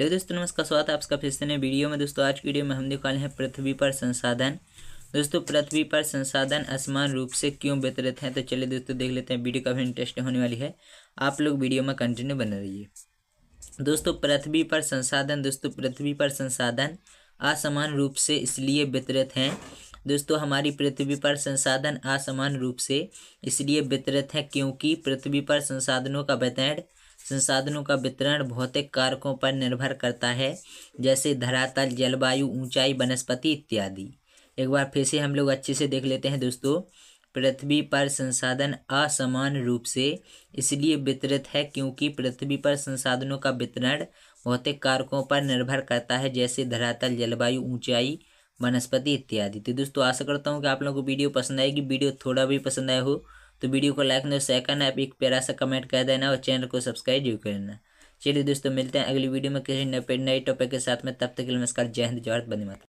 hello दोस्तों नमस्कार स्वागत है आपका फिर से नए वीडियो में दोस्तों आज की वीडियो में हम देखने वाले हैं पृथ्वी पर संसाधन दोस्तों पृथ्वी पर संसाधन असमान रूप से क्यों वितरित हैं तो चलिए दोस्तों देख लेते हैं वीडियो काफ़ी इंटरेस्टिंग होने वाली है आप लोग वीडियो में कंटिन्यू बने रहिए दोस्तों पृथ्वी पर संसाधन दोस्तों पृथ्वी पर संसाधन असमान रूप से इसलिए वितरित हैं दोस्तों हमारी पृथ्वी पर संसाधन असमान रूप से इसलिए वितरित है क्योंकि पृथ्वी पर संसाधनों का वितरण संसाधनों का वितरण भौतिक कारकों पर निर्भर करता है जैसे धरातल जलवायु ऊंचाई वनस्पति इत्यादि एक बार फिर से हम लोग अच्छे से देख लेते हैं दोस्तों पृथ्वी पर संसाधन असमान रूप से इसलिए वितरित है क्योंकि पृथ्वी पर संसाधनों का वितरण भौतिक कारकों पर निर्भर करता है जैसे धरातल जलवायु ऊंचाई वनस्पति इत्यादि तो दोस्तों आशा करता हूँ कि आप लोगों को वीडियो पसंद आएगी वीडियो थोड़ा भी पसंद आया हो तो वीडियो को लाइक नहीं शेयर करना आप एक प्यारा सा कमेंट कर देना और चैनल को सब्सक्राइब जरूर करना चलिए दोस्तों मिलते हैं अगली वीडियो में किसी नए टॉपिक के साथ में तब तक के लिए नमस्कार जय हिंद जय भारत बंदी